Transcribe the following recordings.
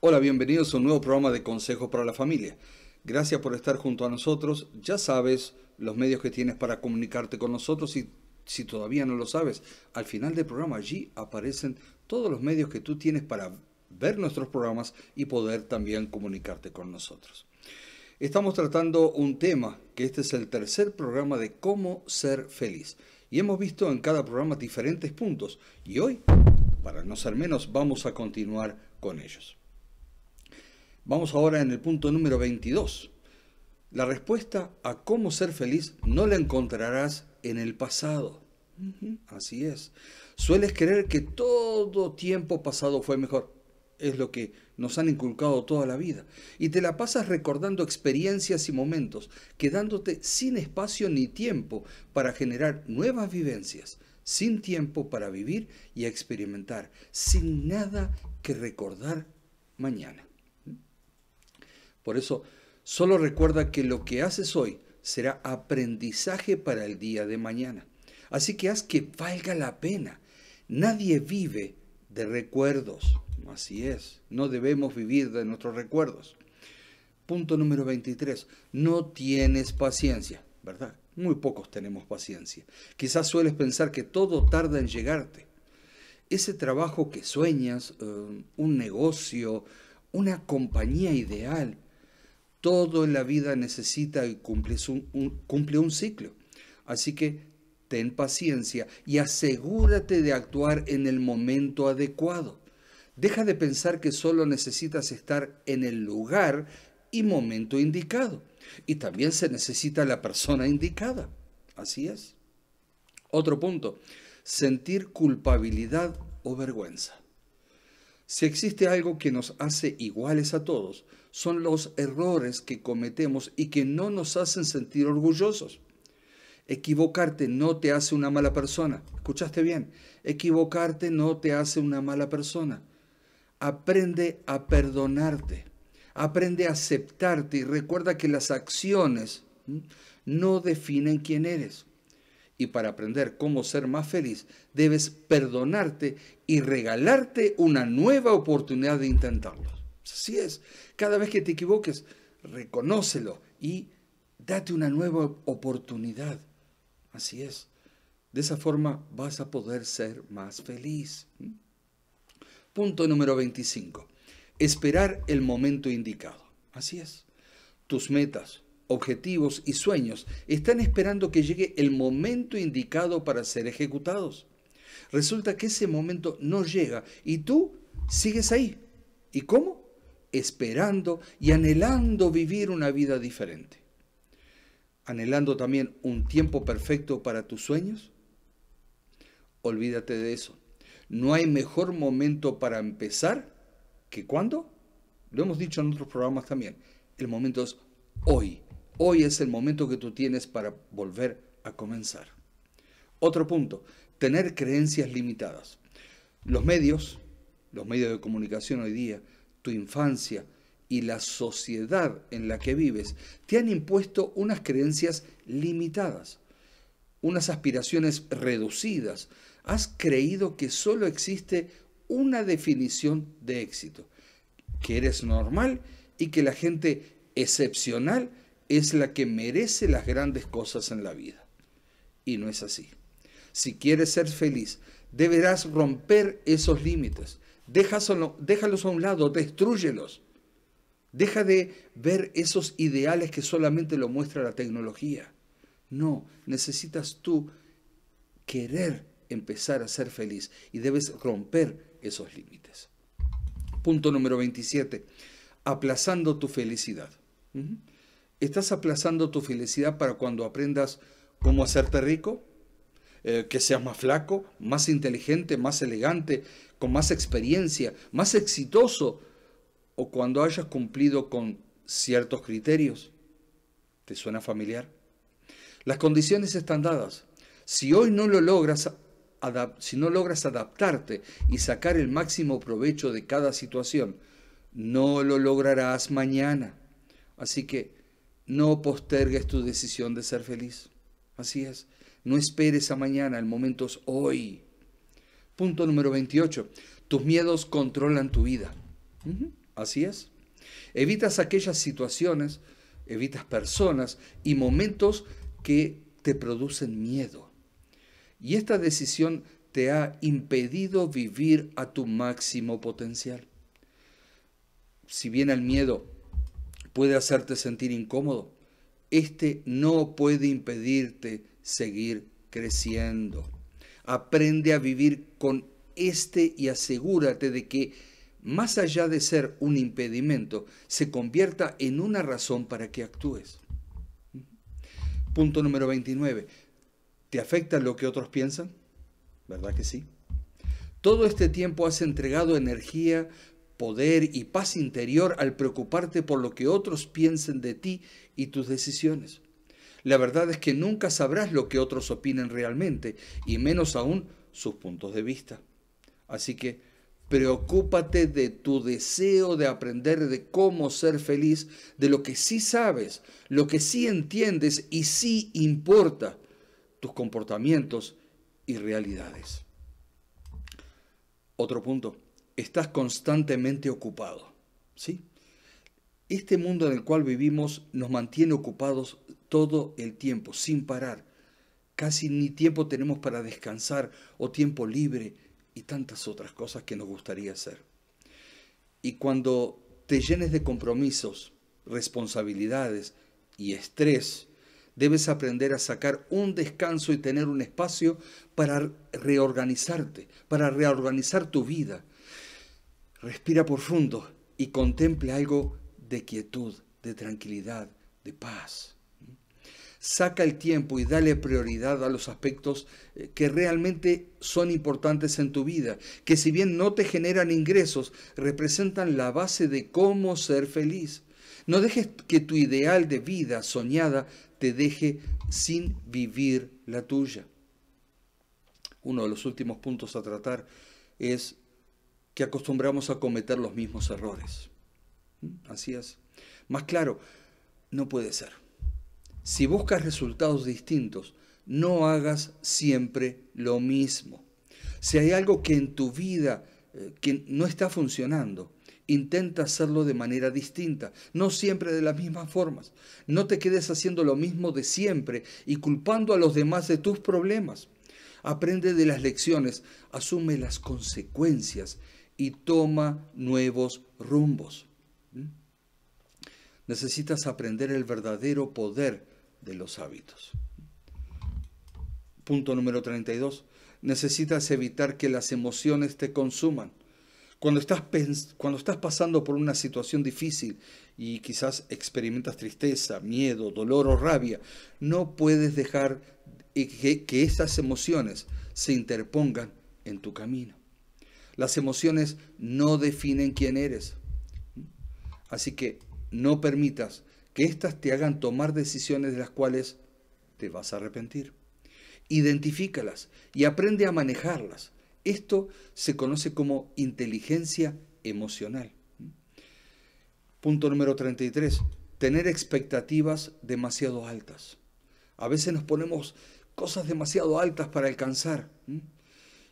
Hola, bienvenidos a un nuevo programa de Consejo para la Familia. Gracias por estar junto a nosotros. Ya sabes los medios que tienes para comunicarte con nosotros y si todavía no lo sabes, al final del programa allí aparecen todos los medios que tú tienes para ver nuestros programas y poder también comunicarte con nosotros. Estamos tratando un tema que este es el tercer programa de cómo ser feliz y hemos visto en cada programa diferentes puntos y hoy, para no ser menos, vamos a continuar con ellos. Vamos ahora en el punto número 22. La respuesta a cómo ser feliz no la encontrarás en el pasado. Así es. Sueles creer que todo tiempo pasado fue mejor. Es lo que nos han inculcado toda la vida. Y te la pasas recordando experiencias y momentos, quedándote sin espacio ni tiempo para generar nuevas vivencias, sin tiempo para vivir y experimentar, sin nada que recordar mañana. Por eso, solo recuerda que lo que haces hoy será aprendizaje para el día de mañana. Así que haz que valga la pena. Nadie vive de recuerdos. Así es, no debemos vivir de nuestros recuerdos. Punto número 23. No tienes paciencia, ¿verdad? Muy pocos tenemos paciencia. Quizás sueles pensar que todo tarda en llegarte. Ese trabajo que sueñas, eh, un negocio, una compañía ideal, todo en la vida necesita y cumple un, cumple un ciclo. Así que ten paciencia y asegúrate de actuar en el momento adecuado. Deja de pensar que solo necesitas estar en el lugar y momento indicado. Y también se necesita la persona indicada. Así es. Otro punto, sentir culpabilidad o vergüenza. Si existe algo que nos hace iguales a todos, son los errores que cometemos y que no nos hacen sentir orgullosos. Equivocarte no te hace una mala persona. ¿Escuchaste bien? Equivocarte no te hace una mala persona. Aprende a perdonarte. Aprende a aceptarte y recuerda que las acciones no definen quién eres. Y para aprender cómo ser más feliz, debes perdonarte y regalarte una nueva oportunidad de intentarlo. Así es. Cada vez que te equivoques, reconócelo y date una nueva oportunidad. Así es. De esa forma vas a poder ser más feliz. Punto número 25. Esperar el momento indicado. Así es. Tus metas, objetivos y sueños están esperando que llegue el momento indicado para ser ejecutados. Resulta que ese momento no llega y tú sigues ahí. ¿Y cómo? Esperando y anhelando vivir una vida diferente. ¿Anhelando también un tiempo perfecto para tus sueños? Olvídate de eso. No hay mejor momento para empezar que cuando. Lo hemos dicho en otros programas también. El momento es hoy. Hoy es el momento que tú tienes para volver a comenzar. Otro punto, tener creencias limitadas. Los medios, los medios de comunicación hoy día, tu infancia y la sociedad en la que vives te han impuesto unas creencias limitadas, unas aspiraciones reducidas. Has creído que solo existe una definición de éxito, que eres normal y que la gente excepcional es la que merece las grandes cosas en la vida. Y no es así. Si quieres ser feliz, deberás romper esos límites. déjalos a un lado, destruyelos. Deja de ver esos ideales que solamente lo muestra la tecnología. No, necesitas tú querer empezar a ser feliz y debes romper esos límites. Punto número 27. Aplazando tu felicidad. ¿Estás aplazando tu felicidad para cuando aprendas cómo hacerte rico? Eh, que seas más flaco, más inteligente, más elegante, con más experiencia, más exitoso, o cuando hayas cumplido con ciertos criterios. ¿Te suena familiar? Las condiciones están dadas. Si hoy no lo logras, si no logras adaptarte y sacar el máximo provecho de cada situación, no lo lograrás mañana. Así que no postergues tu decisión de ser feliz. Así es. No esperes a mañana, el momento es hoy. Punto número 28. Tus miedos controlan tu vida. Así es. Evitas aquellas situaciones, evitas personas y momentos que te producen miedo. Y esta decisión te ha impedido vivir a tu máximo potencial. Si bien el miedo puede hacerte sentir incómodo, este no puede impedirte seguir creciendo. Aprende a vivir con este y asegúrate de que, más allá de ser un impedimento, se convierta en una razón para que actúes. Punto número 29. ¿Te afecta lo que otros piensan? ¿Verdad que sí? Todo este tiempo has entregado energía poder y paz interior al preocuparte por lo que otros piensen de ti y tus decisiones. La verdad es que nunca sabrás lo que otros opinen realmente, y menos aún sus puntos de vista. Así que preocúpate de tu deseo de aprender de cómo ser feliz, de lo que sí sabes, lo que sí entiendes y sí importa, tus comportamientos y realidades. Otro punto estás constantemente ocupado. ¿sí? Este mundo en el cual vivimos nos mantiene ocupados todo el tiempo, sin parar. Casi ni tiempo tenemos para descansar o tiempo libre y tantas otras cosas que nos gustaría hacer. Y cuando te llenes de compromisos, responsabilidades y estrés, debes aprender a sacar un descanso y tener un espacio para reorganizarte, para reorganizar tu vida, Respira profundo y contemple algo de quietud, de tranquilidad, de paz. Saca el tiempo y dale prioridad a los aspectos eh, que realmente son importantes en tu vida, que si bien no te generan ingresos, representan la base de cómo ser feliz. No dejes que tu ideal de vida soñada te deje sin vivir la tuya. Uno de los últimos puntos a tratar es que acostumbramos a cometer los mismos errores. ¿Mm? Así es. Más claro, no puede ser. Si buscas resultados distintos, no hagas siempre lo mismo. Si hay algo que en tu vida eh, que no está funcionando, intenta hacerlo de manera distinta, no siempre de las mismas formas. No te quedes haciendo lo mismo de siempre y culpando a los demás de tus problemas. Aprende de las lecciones, asume las consecuencias y toma nuevos rumbos. ¿Mm? Necesitas aprender el verdadero poder de los hábitos. Punto número 32. Necesitas evitar que las emociones te consuman. Cuando estás, cuando estás pasando por una situación difícil y quizás experimentas tristeza, miedo, dolor o rabia, no puedes dejar que esas emociones se interpongan en tu camino. Las emociones no definen quién eres. Así que no permitas que éstas te hagan tomar decisiones de las cuales te vas a arrepentir. Identifícalas y aprende a manejarlas. Esto se conoce como inteligencia emocional. Punto número 33. Tener expectativas demasiado altas. A veces nos ponemos cosas demasiado altas para alcanzar.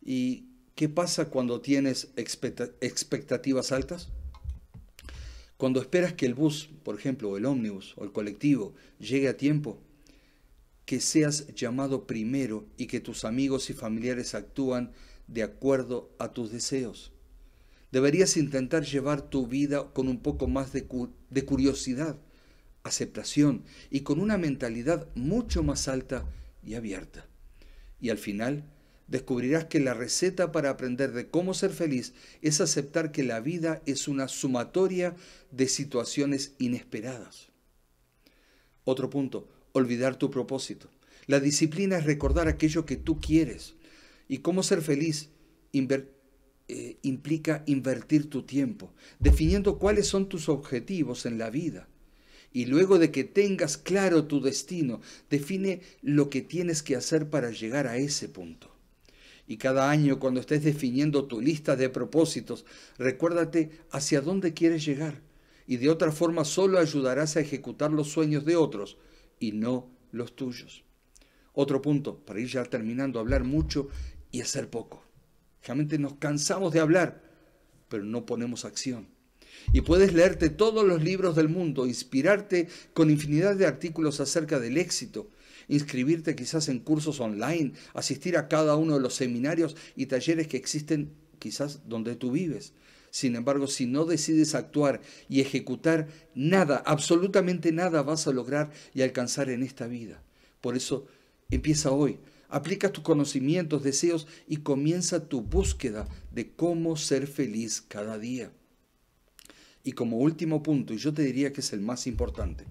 Y ¿Qué pasa cuando tienes expectativas altas? Cuando esperas que el bus, por ejemplo, o el ómnibus o el colectivo llegue a tiempo, que seas llamado primero y que tus amigos y familiares actúan de acuerdo a tus deseos. Deberías intentar llevar tu vida con un poco más de, de curiosidad, aceptación y con una mentalidad mucho más alta y abierta. Y al final, descubrirás que la receta para aprender de cómo ser feliz es aceptar que la vida es una sumatoria de situaciones inesperadas. Otro punto, olvidar tu propósito. La disciplina es recordar aquello que tú quieres. Y cómo ser feliz eh, implica invertir tu tiempo, definiendo cuáles son tus objetivos en la vida. Y luego de que tengas claro tu destino, define lo que tienes que hacer para llegar a ese punto. Y cada año, cuando estés definiendo tu lista de propósitos, recuérdate hacia dónde quieres llegar. Y de otra forma solo ayudarás a ejecutar los sueños de otros y no los tuyos. Otro punto, para ir ya terminando, hablar mucho y hacer poco. Realmente nos cansamos de hablar, pero no ponemos acción. Y puedes leerte todos los libros del mundo, inspirarte con infinidad de artículos acerca del éxito, inscribirte quizás en cursos online, asistir a cada uno de los seminarios y talleres que existen quizás donde tú vives. Sin embargo, si no decides actuar y ejecutar, nada, absolutamente nada vas a lograr y alcanzar en esta vida. Por eso, empieza hoy. Aplica tus conocimientos, deseos y comienza tu búsqueda de cómo ser feliz cada día. Y como último punto, y yo te diría que es el más importante,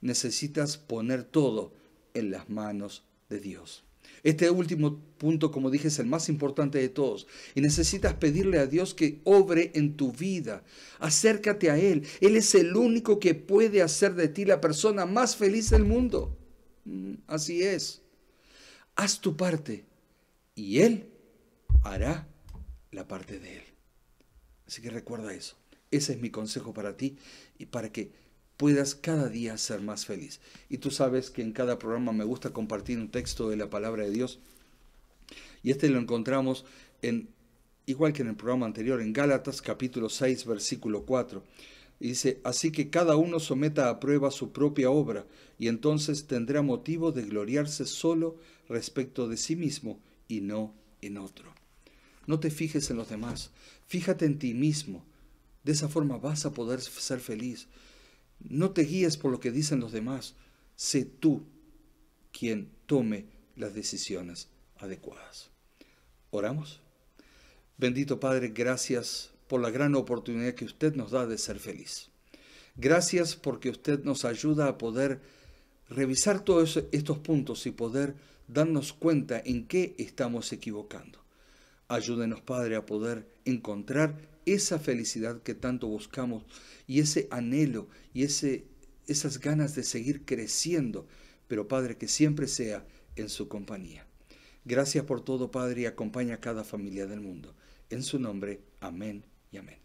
necesitas poner todo en las manos de Dios. Este último punto, como dije, es el más importante de todos. Y necesitas pedirle a Dios que obre en tu vida. Acércate a Él. Él es el único que puede hacer de ti la persona más feliz del mundo. Mm, así es. Haz tu parte y Él hará la parte de Él. Así que recuerda eso. Ese es mi consejo para ti y para que puedas cada día ser más feliz. Y tú sabes que en cada programa me gusta compartir un texto de la palabra de Dios. Y este lo encontramos en, igual que en el programa anterior, en Gálatas capítulo 6, versículo 4. Y dice, así que cada uno someta a prueba su propia obra, y entonces tendrá motivo de gloriarse solo respecto de sí mismo y no en otro. No te fijes en los demás, fíjate en ti mismo. De esa forma vas a poder ser feliz. No te guíes por lo que dicen los demás. Sé tú quien tome las decisiones adecuadas. Oramos. Bendito Padre, gracias por la gran oportunidad que usted nos da de ser feliz. Gracias porque usted nos ayuda a poder revisar todos estos puntos y poder darnos cuenta en qué estamos equivocando. Ayúdenos, Padre, a poder encontrar esa felicidad que tanto buscamos y ese anhelo y ese, esas ganas de seguir creciendo, pero Padre, que siempre sea en su compañía. Gracias por todo, Padre, y acompaña a cada familia del mundo. En su nombre, amén y amén.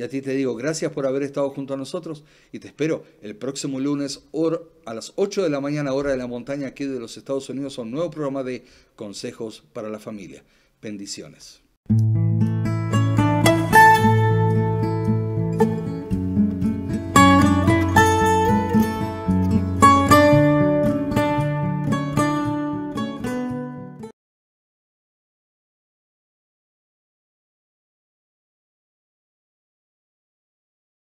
Y a ti te digo, gracias por haber estado junto a nosotros y te espero el próximo lunes a las 8 de la mañana, hora de la montaña aquí de los Estados Unidos, a un nuevo programa de Consejos para la Familia. Bendiciones.